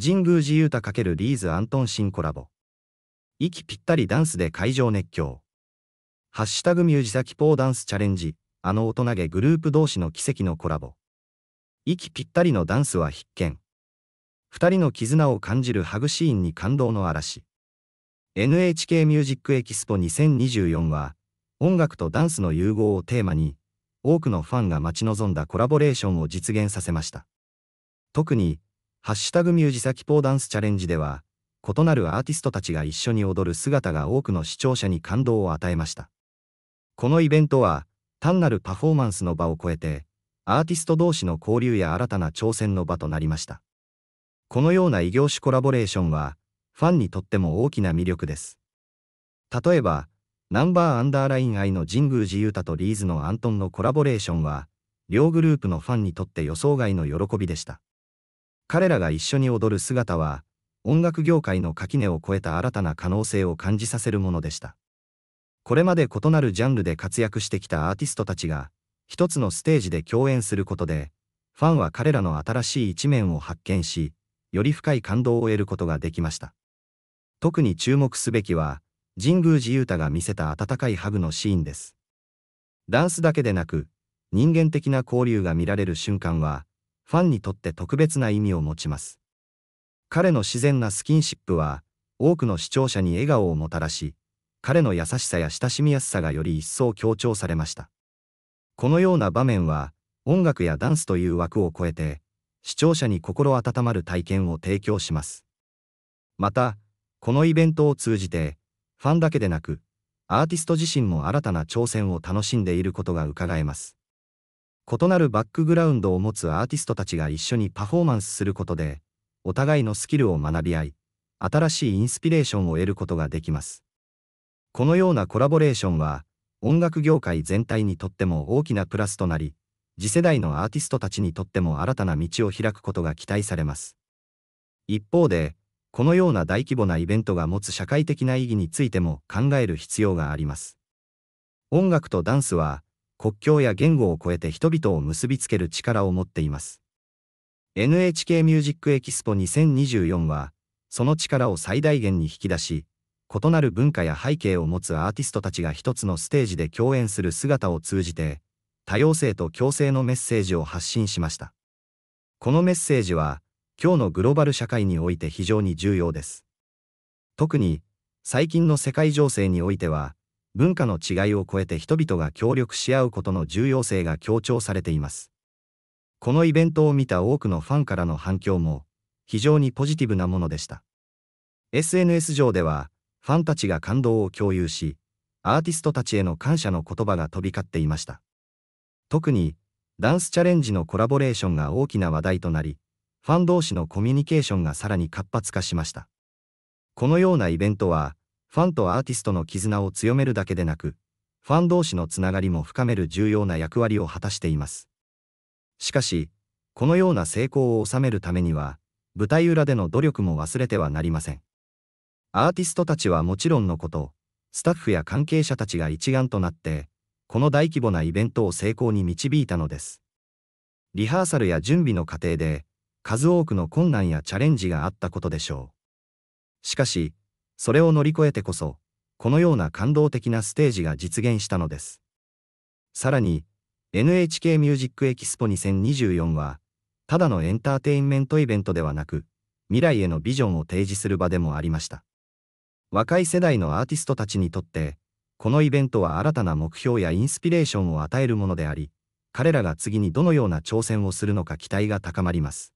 神宮寺勇太×リーズ・アントンシンコラボ。息ぴったりダンスで会場熱狂。ハッシュタグミュージサキポーダンスチャレンジ、あの大人げグループ同士の奇跡のコラボ。息ぴったりのダンスは必見。二人の絆を感じるハグシーンに感動の嵐。NHK ミュージックエキスポ2024は、音楽とダンスの融合をテーマに、多くのファンが待ち望んだコラボレーションを実現させました。特に、ハッシュタグミュージサキポーダンスチャレンジでは、異なるアーティストたちが一緒に踊る姿が多くの視聴者に感動を与えました。このイベントは、単なるパフォーマンスの場を超えて、アーティスト同士の交流や新たな挑戦の場となりました。このような異業種コラボレーションは、ファンにとっても大きな魅力です。例えば、ナンバーアンダーライン愛の神宮寺勇太とリーズのアントンのコラボレーションは、両グループのファンにとって予想外の喜びでした。彼らが一緒に踊る姿は、音楽業界の垣根を越えた新たな可能性を感じさせるものでした。これまで異なるジャンルで活躍してきたアーティストたちが、一つのステージで共演することで、ファンは彼らの新しい一面を発見し、より深い感動を得ることができました。特に注目すべきは、神宮寺勇太が見せた温かいハグのシーンです。ダンスだけでなく、人間的な交流が見られる瞬間は、ファンにとって特別な意味を持ちます。彼の自然なスキンシップは、多くの視聴者に笑顔をもたらし、彼の優しさや親しみやすさがより一層強調されました。このような場面は、音楽やダンスという枠を超えて、視聴者に心温まる体験を提供します。また、このイベントを通じて、ファンだけでなく、アーティスト自身も新たな挑戦を楽しんでいることが伺えます。異なるバックグラウンドを持つアーティストたちが一緒にパフォーマンスすることで、お互いのスキルを学び合い、新しいインスピレーションを得ることができます。このようなコラボレーションは、音楽業界全体にとっても大きなプラスとなり、次世代のアーティストたちにとっても新たな道を開くことが期待されます。一方で、このような大規模なイベントが持つ社会的な意義についても考える必要があります。音楽とダンスは、国境や言語を超えて人々を結びつける力を持っています。NHK ミュージックエキスポ2024は、その力を最大限に引き出し、異なる文化や背景を持つアーティストたちが一つのステージで共演する姿を通じて、多様性と共生のメッセージを発信しました。このメッセージは、今日のグローバル社会において非常に重要です。特に、最近の世界情勢においては、文化の違いを超えて人々が協力し合うことの重要性が強調されています。このイベントを見た多くのファンからの反響も非常にポジティブなものでした。SNS 上ではファンたちが感動を共有し、アーティストたちへの感謝の言葉が飛び交っていました。特にダンスチャレンジのコラボレーションが大きな話題となり、ファン同士のコミュニケーションがさらに活発化しました。このようなイベントはファンとアーティストの絆を強めるだけでなく、ファン同士のつながりも深める重要な役割を果たしています。しかし、このような成功を収めるためには、舞台裏での努力も忘れてはなりません。アーティストたちはもちろんのこと、スタッフや関係者たちが一丸となって、この大規模なイベントを成功に導いたのです。リハーサルや準備の過程で、数多くの困難やチャレンジがあったことでしょう。しかし、それを乗り越えてこそ、このような感動的なステージが実現したのです。さらに、NHK ミュージックエキスポ2024は、ただのエンターテインメントイベントではなく、未来へのビジョンを提示する場でもありました。若い世代のアーティストたちにとって、このイベントは新たな目標やインスピレーションを与えるものであり、彼らが次にどのような挑戦をするのか期待が高まります。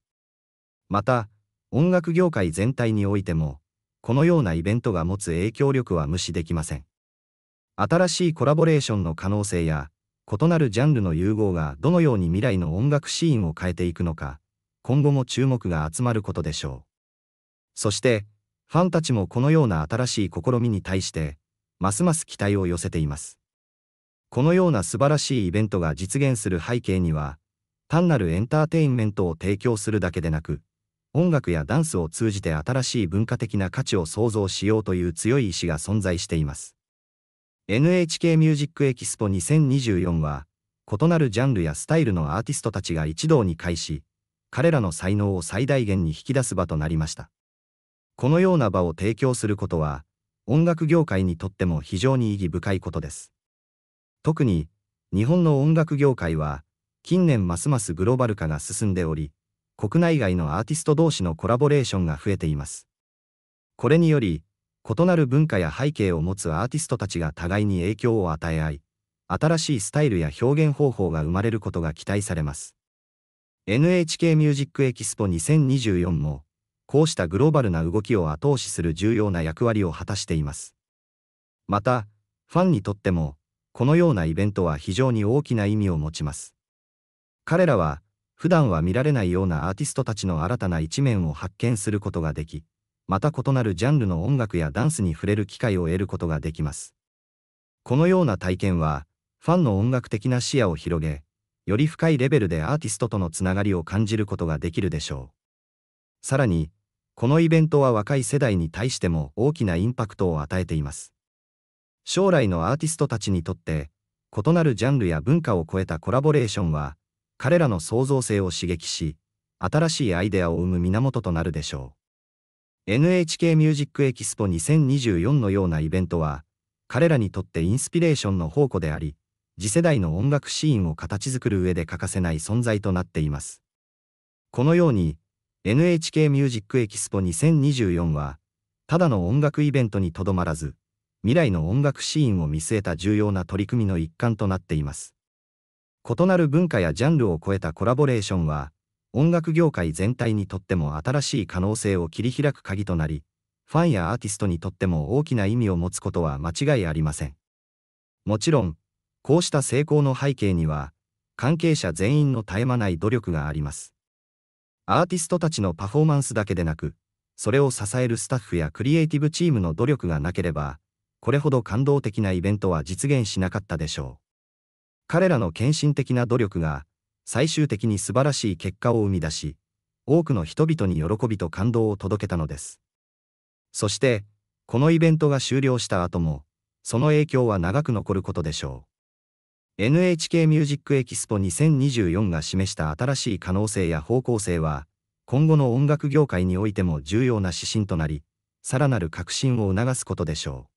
また、音楽業界全体においても、このようなイベントが持つ影響力は無視できません。新しいコラボレーションの可能性や、異なるジャンルの融合がどのように未来の音楽シーンを変えていくのか、今後も注目が集まることでしょう。そして、ファンたちもこのような新しい試みに対して、ますます期待を寄せています。このような素晴らしいイベントが実現する背景には、単なるエンターテインメントを提供するだけでなく、音楽やダンスを通じて新しい文化的な価値を創造しようという強い意志が存在しています。NHK ミュージックエキスポ2024は、異なるジャンルやスタイルのアーティストたちが一堂に会し、彼らの才能を最大限に引き出す場となりました。このような場を提供することは、音楽業界にとっても非常に意義深いことです。特に、日本の音楽業界は、近年ますますグローバル化が進んでおり、国内外のアーティスト同士のコラボレーションが増えています。これにより、異なる文化や背景を持つアーティストたちが互いに影響を与え合い、新しいスタイルや表現方法が生まれることが期待されます。NHK ミュージックエキスポ2024も、こうしたグローバルな動きを後押しする重要な役割を果たしています。また、ファンにとっても、このようなイベントは非常に大きな意味を持ちます。彼らは、普段は見られないようなアーティストたちの新たな一面を発見することができ、また異なるジャンルの音楽やダンスに触れる機会を得ることができます。このような体験は、ファンの音楽的な視野を広げ、より深いレベルでアーティストとのつながりを感じることができるでしょう。さらに、このイベントは若い世代に対しても大きなインパクトを与えています。将来のアーティストたちにとって、異なるジャンルや文化を超えたコラボレーションは、彼らの創造性を刺激し、新しいアイデアを生む源となるでしょう。NHK ミュージックエキスポ2024のようなイベントは、彼らにとってインスピレーションの宝庫であり、次世代の音楽シーンを形作る上で欠かせない存在となっています。このように、NHK ミュージックエキスポ2024は、ただの音楽イベントにとどまらず、未来の音楽シーンを見据えた重要な取り組みの一環となっています。異なる文化やジャンルを超えたコラボレーションは、音楽業界全体にとっても新しい可能性を切り開く鍵となり、ファンやアーティストにとっても大きな意味を持つことは間違いありません。もちろん、こうした成功の背景には、関係者全員の絶え間ない努力があります。アーティストたちのパフォーマンスだけでなく、それを支えるスタッフやクリエイティブチームの努力がなければ、これほど感動的なイベントは実現しなかったでしょう。彼らの献身的な努力が、最終的に素晴らしい結果を生み出し、多くの人々に喜びと感動を届けたのです。そして、このイベントが終了した後も、その影響は長く残ることでしょう。NHK ミュージックエキスポ2024が示した新しい可能性や方向性は、今後の音楽業界においても重要な指針となり、さらなる革新を促すことでしょう。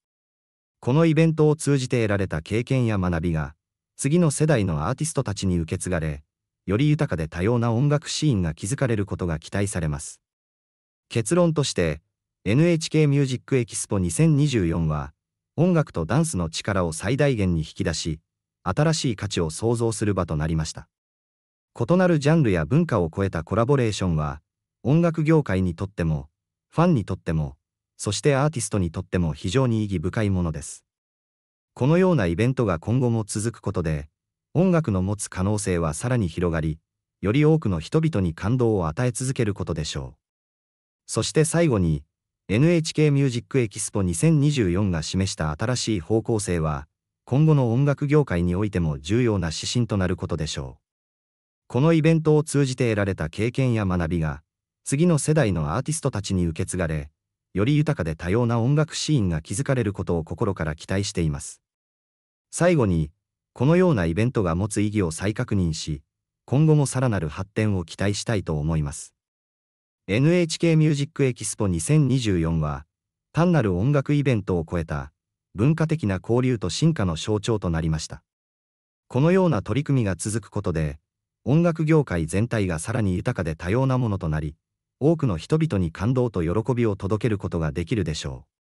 このイベントを通じて得られた経験や学びが、次の世代のアーティストたちに受け継がれ、より豊かで多様な音楽シーンが築かれることが期待されます。結論として、NHK ミュージックエキスポ2024は、音楽とダンスの力を最大限に引き出し、新しい価値を創造する場となりました。異なるジャンルや文化を超えたコラボレーションは、音楽業界にとっても、ファンにとっても、そしてアーティストにとっても非常に意義深いものです。このようなイベントが今後も続くことで、音楽の持つ可能性はさらに広がり、より多くの人々に感動を与え続けることでしょう。そして最後に、NHK ミュージックエキスポ2024が示した新しい方向性は、今後の音楽業界においても重要な指針となることでしょう。このイベントを通じて得られた経験や学びが、次の世代のアーティストたちに受け継がれ、より豊かで多様な音楽シーンが築かれることを心から期待しています。最後に、このようなイベントが持つ意義を再確認し、今後もさらなる発展を期待したいと思います。NHK ミュージックエキスポ2024は、単なる音楽イベントを超えた、文化的な交流と進化の象徴となりました。このような取り組みが続くことで、音楽業界全体がさらに豊かで多様なものとなり、多くの人々に感動と喜びを届けることができるでしょう。